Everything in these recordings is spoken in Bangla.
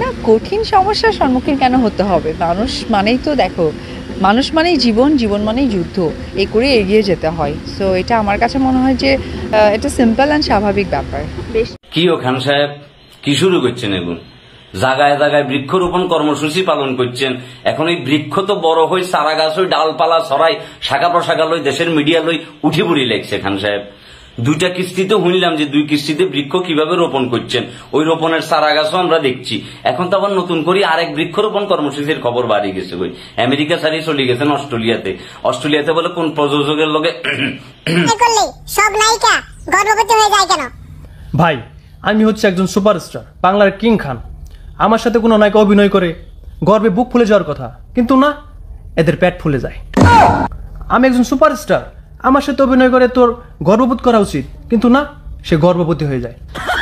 না কঠিন সমস্যার সম্মুখীন কেন হতে হবে মানুষ মানেই তো দেখো মানুষ মানেই জীবন জীবন মানেই যুদ্ধ এ করে এগিয়ে যেতে হয় সো এটা আমার কাছে মনে হয় যে এটা সিম্পল অ্যান্ড স্বাভাবিক ব্যাপার কি ও খান সাহেব কি শুরু করছেন এগুলো জাগায় জাগায় বৃক্ষরোপণ কর্মসূচি পালন করছেন এখন এই বৃক্ষ তো বড় হয়ে চারা গাছ হয়ে ডালপালা সরাই শাখা প্রশাখা লই দেশের মিডিয়া লই উঠি বুড়ি লেগছে খান সাহেব দুইটা কিস্তিতে শুনলাম যে দুই কিস্তিতে বৃক্ষ কিভাবে রোপণ করছেন ওই রোপণের সারা গাছও আমরা দেখছি এখন তো আবার নতুন করে আরেক রোপণ কর্মসূচির খবর বাড়িয়ে গেছে ওই আমেরিকা সারি চলে গেছেন অস্ট্রেলিয়াতে অস্ট্রেলিয়াতে বলে কোন প্রযোজকের লগে সব নায়িকা গর্ভবতী হয়ে যায় কেন ভাই আমি হচ্ছে একজন সুপারস্টার বাংলার কিং খান আমার সাথে কোনো নায়ক অভিনয় করে গর্বে বুক ফুলে যাওয়ার কথা কিন্তু না এদের পেট ফুলে যায় আমি একজন সুপারস্টার আমার সাথে অভিনয় করে তোর গর্ববোধ করা উচিত কিন্তু না সে গর্ভবতী হয়ে যায়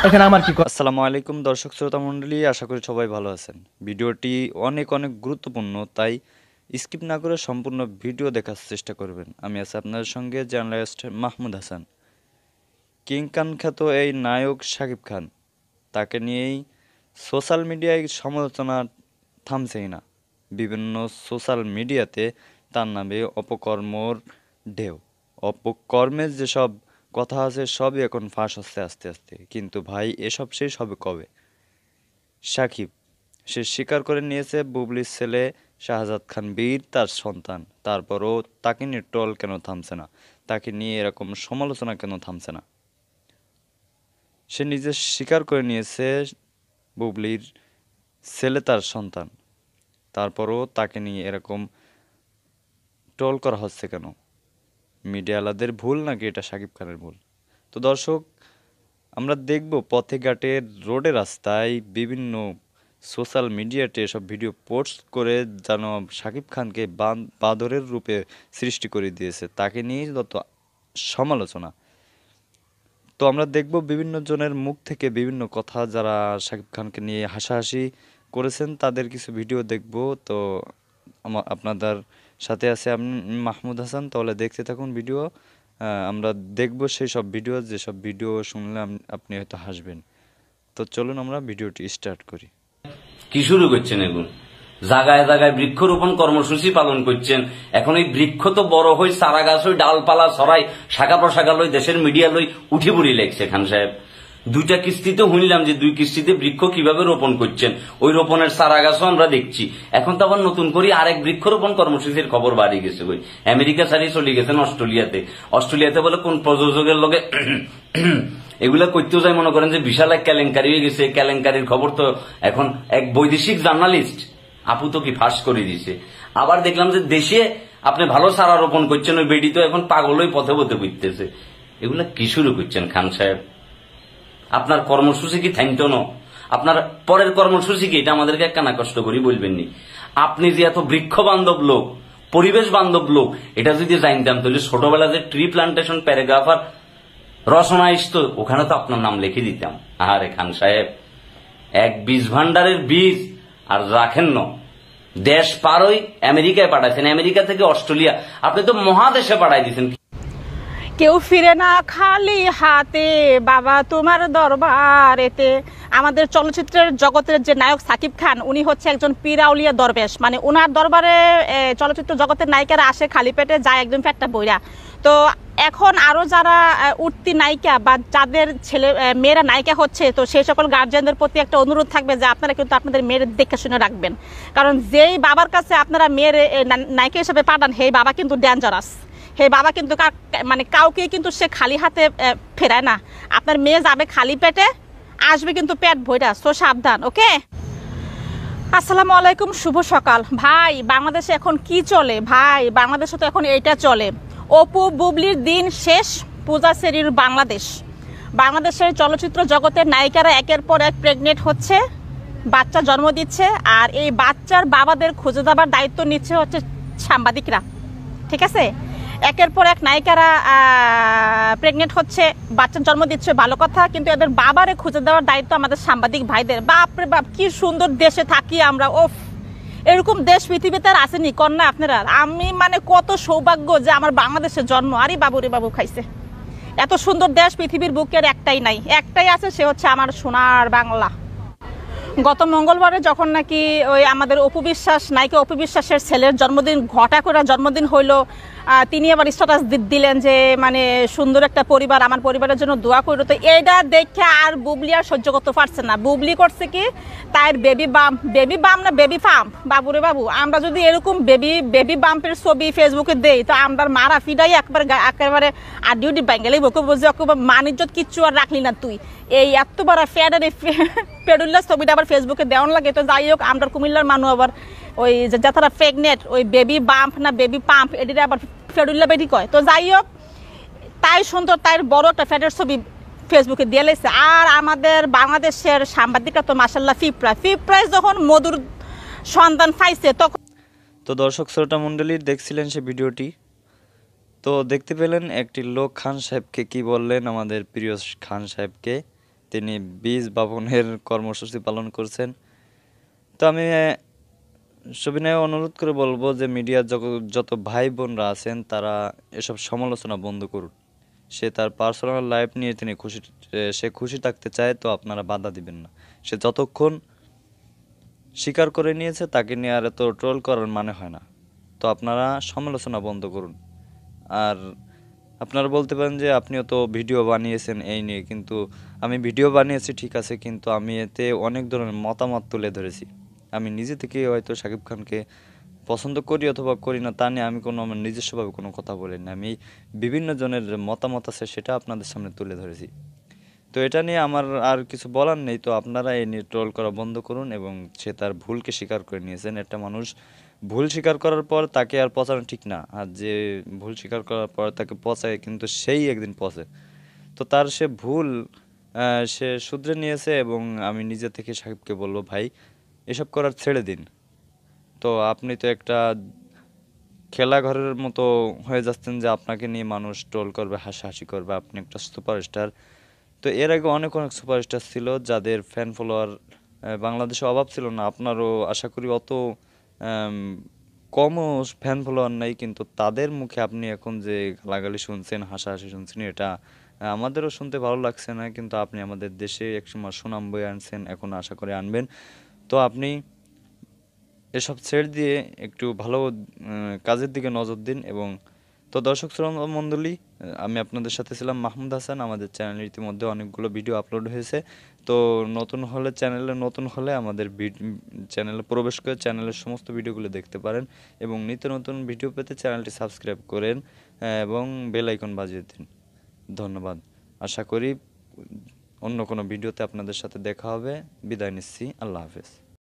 এখানে আমার কি আসসালামু আলাইকুম দর্শক শ্রোতা মণ্ডলী আশা করি সবাই ভালো আছেন ভিডিওটি অনেক অনেক গুরুত্বপূর্ণ তাই স্কিপ না করে সম্পূর্ণ ভিডিও দেখার চেষ্টা করবেন আমি আছি আপনাদের সঙ্গে জার্নালিস্ট মাহমুদ হাসান কিং খান খ্যাত এই নায়ক শাকিব খান তাকে নিয়েই সোশ্যাল মিডিয়ায় সমালোচনা থামছেই না বিভিন্ন সোশ্যাল মিডিয়াতে তার নামে অপকর্মর ঢেউ অপকর্মের যেসব কথা আছে সবই এখন ফাঁস হচ্ছে আস্তে আস্তে কিন্তু ভাই এসব শেষ হবে কবে সাকিব সে স্বীকার করে নিয়েছে বুবলির ছেলে শাহজাদ খান বীর তার সন্তান তারপরও তাকে নিয়ে ট্রল কেন থামছে না তাকে নিয়ে এরকম সমালোচনা কেন থামছে না সে নিজে স্বীকার করে নিয়েছে বুবলির ছেলে তার সন্তান তারপরও তাকে নিয়ে এরকম টল করা হচ্ছে কেন মিডিয়ালাদের ভুল নাকি এটা সাকিব খানের ভুল তো দর্শক আমরা দেখব পথে ঘাটে রোডে রাস্তায় বিভিন্ন সোশ্যাল মিডিয়াতে সব ভিডিও পোস্ট করে যেন শাকিব খানকে বাঁদরের রূপে সৃষ্টি করে দিয়েছে তাকে নিয়ে যত সমালোচনা তো আমরা দেখব বিভিন্ন জনের মুখ থেকে বিভিন্ন কথা যারা শাকিব খানকে নিয়ে হাসাহাসি করেছেন তাদের কিছু ভিডিও দেখব তো আপনাদের সাথে আছে আপনি মাহমুদ হাসান তাহলে দেখতে থাকুন ভিডিও আমরা দেখব সেই সব ভিডিও যেসব ভিডিও শুনলে আপনি হয়তো হাসবেন তো চলুন আমরা ভিডিওটি স্টার্ট করি কি শুরু করছেন এগুলো জাগায় জাগায় বৃক্ষরোপণ কর্মসূচি পালন করছেন এখন এই বৃক্ষ তো বড় হয়ে চারা গাছ হয়ে ডালপালা সরাই শাখা প্রশাখা লই দেশের মিডিয়া লই উঠি বুড়ি লেগছে খান সাহেব দুইটা কিস্তিতে শুনলাম যে দুই কিস্তিতে বৃক্ষ কিভাবে রোপণ করছেন ওই রোপণের সারা গাছও আমরা দেখছি এখন তো আবার নতুন করে আরেক রোপণ কর্মসূচির খবর বাড়িয়ে গেছে ওই আমেরিকা ছাড়িয়ে চলে গেছেন অস্ট্রেলিয়াতে অস্ট্রেলিয়াতে বলে কোন প্রযোজকের লগে এগুলা করতেও যাই মনে করেন যে বিশাল এক কেলেঙ্কারি হয়ে গেছে কেলেঙ্কারির খবর তো এখন এক বৈদেশিক জার্নালিস্ট আপু তো কি ফাঁস করে দিয়েছে আবার দেখলাম যে দেশে আপনি ভালো সারা রোপণ করছেন ওই বেডি তো এখন পাগলই পথে পথে বুঝতেছে এগুলা কি শুরু করছেন খান সাহেব আপনার কর্মসূচি কি থ্যাংক ন আপনার পরের কর্মসূচি কি এটা আমাদেরকে কানা কষ্ট করি বলবেন নি আপনি যে এত বৃক্ষ বান্ধব লোক পরিবেশ বান্ধব লোক এটা যদি জানতাম তাহলে ছোটবেলা যে ট্রি প্লান্টেশন প্যারাগ্রাফ আর রসনা আসত ওখানে তো আপনার নাম লিখে দিতাম আহারে খান সাহেব এক বীজ ভান্ডারের বীজ আর রাখেন ন দেশ পারই আমেরিকায় পাঠাইছেন আমেরিকা থেকে অস্ট্রেলিয়া আপনি তো মহাদেশে পাঠাই দিচ্ছেন কেউ ফিরে না খালি হাতে বাবা তোমার দরবার এতে আমাদের চলচ্চিত্রের জগতের যে নায়ক সাকিব খান উনি হচ্ছে একজন পিরাউলিয়া দরবেশ মানে ওনার দরবারে চলচ্চিত্র জগতের নায়িকারা আসে খালি পেটে যায় একদম ফ্যাটটা বইরা তো এখন আরও যারা উঠতি নায়িকা বা যাদের ছেলে মেয়েরা নায়িকা হচ্ছে তো সেই সকল গার্জেনদের প্রতি একটা অনুরোধ থাকবে যে আপনারা কিন্তু আপনাদের মেয়ের দেখে শুনে রাখবেন কারণ যেই বাবার কাছে আপনারা মেয়ের নায়িকা হিসেবে পাঠান সেই বাবা কিন্তু ডেঞ্জারাস সেই বাবা কিন্তু মানে কাউকে কিন্তু সে খালি হাতে ফেরায় না আপনার মেয়ে যাবে খালি পেটে আসবে কিন্তু পেট ভইটা সো সাবধান ওকে আসসালামু আলাইকুম শুভ সকাল ভাই বাংলাদেশে এখন কি চলে ভাই বাংলাদেশে তো এখন এইটা চলে অপু বুবলির দিন শেষ পূজা শ্রেণীর বাংলাদেশ বাংলাদেশের চলচ্চিত্র জগতের নায়িকারা একের পর এক প্রেগনেন্ট হচ্ছে বাচ্চা জন্ম দিচ্ছে আর এই বাচ্চার বাবাদের খুঁজে দেওয়ার দায়িত্ব নিচ্ছে হচ্ছে সাংবাদিকরা ঠিক আছে একের পর এক নায়িকারা প্রেগনেন্ট হচ্ছে বাচ্চা জন্ম দিচ্ছে ভালো কথা কিন্তু এদের বাবারে খুঁজে দেওয়ার দায়িত্ব আমাদের সাংবাদিক ভাইদের বাপরে বাপ কি সুন্দর দেশে থাকি আমরা ওফ এরকম দেশ পৃথিবীতে আর আসেনি কন্যা আপনারা আমি মানে কত সৌভাগ্য যে আমার বাংলাদেশে জন্ম আরে বাবু রে বাবু খাইছে এত সুন্দর দেশ পৃথিবীর বুকের একটাই নাই একটাই আছে সে হচ্ছে আমার সোনার বাংলা গত মঙ্গলবারে যখন নাকি ওই আমাদের অপু বিশ্বাস নায়িকা অপু বিশ্বাসের ছেলের জন্মদিন ঘটা করে জন্মদিন হইলো তিনি আবার স্ট্যাটাস দিলেন যে মানে সুন্দর একটা পরিবার আমার পরিবারের জন্য দোয়া করল তো এটা দেখে আর বুবলি আর সহ্য করতে পারছে না বুবলি করছে কি তার বেবি বাম বেবি বাম না বেবি পাম্প রে বাবু আমরা যদি এরকম বেবি বেবি বাম্পের ছবি ফেসবুকে দেই তো আমরা মারা ফিডাই একবার একেবারে আডিউডি ব্যাঙ্গালি বকে বুঝে মানিজ্যত কিচ্ছু আর রাখলি না তুই এই এত বড় ফ্যাডারে পেডুল্লার ছবিটা আবার ফেসবুকে দেওয়ার লাগে তো যাই হোক আমরা কুমিল্লার মানুষ আবার ওই যে তারা প্রেগনেন্ট ওই বেবি বাম্প না বেবি পাম্প এটা আবার ফেডুল্লা বেটি কয় তো যাই হোক তাই সুন্দর তাই বড় একটা ফ্যাটের ছবি ফেসবুকে দিয়ে লেগেছে আর আমাদের বাংলাদেশের সাংবাদিকরা তো মাসাল্লাহ ফিপ্রাই ফিপ্রায় যখন মধুর সন্তান পাইছে তখন তো দর্শক শ্রোতা মণ্ডলীর দেখছিলেন সে ভিডিওটি তো দেখতে পেলেন একটি লোক খান সাহেবকে কি বললেন আমাদের প্রিয় খান সাহেবকে তিনি বীজ বাপনের কর্মসূচি পালন করছেন তো আমি সবিনয় অনুরোধ করে বলবো যে মিডিয়ার যত ভাই বোনরা আছেন তারা এসব সমালোচনা বন্ধ করুন সে তার পার্সোনাল লাইফ নিয়ে তিনি খুশি সে খুশি থাকতে চায় তো আপনারা বাধা দিবেন না সে যতক্ষণ স্বীকার করে নিয়েছে তাকে নিয়ে আর এত ট্রোল করার মানে হয় না তো আপনারা সমালোচনা বন্ধ করুন আর আপনারা বলতে পারেন যে আপনিও তো ভিডিও বানিয়েছেন এই নিয়ে কিন্তু আমি ভিডিও বানিয়েছি ঠিক আছে কিন্তু আমি এতে অনেক ধরনের মতামত তুলে ধরেছি আমি নিজে থেকে হয়তো শাকিব খানকে পছন্দ করি অথবা করি না তা নিয়ে আমি কোনো আমার নিজস্বভাবে কোনো কথা বলিনি আমি বিভিন্ন জনের মতামত আছে সেটা আপনাদের সামনে তুলে ধরেছি তো এটা নিয়ে আমার আর কিছু বলার নেই তো আপনারা এই নিয়ে ট্রোল করা বন্ধ করুন এবং সে তার ভুলকে স্বীকার করে নিয়েছেন একটা মানুষ ভুল স্বীকার করার পর তাকে আর পচানো ঠিক না আর যে ভুল স্বীকার করার পর তাকে পচায় কিন্তু সেই একদিন পচে তো তার সে ভুল সে শুধরে নিয়েছে এবং আমি নিজে থেকে সাহেবকে বলবো ভাই এসব করার ছেড়ে দিন তো আপনি তো একটা খেলাঘরের মতো হয়ে যাচ্ছেন যে আপনাকে নিয়ে মানুষ ট্রোল করবে হাসাহাসি করবে আপনি একটা সুপারস্টার তো এর আগে অনেক অনেক সুপারস্টার ছিল যাদের ফ্যান ফলোয়ার বাংলাদেশে অভাব ছিল না আপনারও আশা করি অত কমও ফ্যান ফলোয়ার নাই কিন্তু তাদের মুখে আপনি এখন যে গালাগালি শুনছেন হাসাহাসি শুনছেন এটা আমাদেরও শুনতে ভালো লাগছে না কিন্তু আপনি আমাদের দেশে একসময় সুনাম বয়ে আনছেন এখন আশা করে আনবেন তো আপনি এসব ছেড়ে দিয়ে একটু ভালো কাজের দিকে নজর দিন এবং তো দর্শক শ্রম মণ্ডলী আমি আপনাদের সাথে ছিলাম মাহমুদ হাসান আমাদের চ্যানেলে ইতিমধ্যে অনেকগুলো ভিডিও আপলোড হয়েছে তো নতুন হলে চ্যানেলে নতুন হলে আমাদের চ্যানেলে প্রবেশ করে চ্যানেলের সমস্ত ভিডিওগুলো দেখতে পারেন এবং নিত্য নতুন ভিডিও পেতে চ্যানেলটি সাবস্ক্রাইব করেন এবং বেল আইকন বাজিয়ে দিন ধন্যবাদ আশা করি অন্য কোনো ভিডিওতে আপনাদের সাথে দেখা হবে বিদায় নিচ্ছি আল্লাহ হাফেজ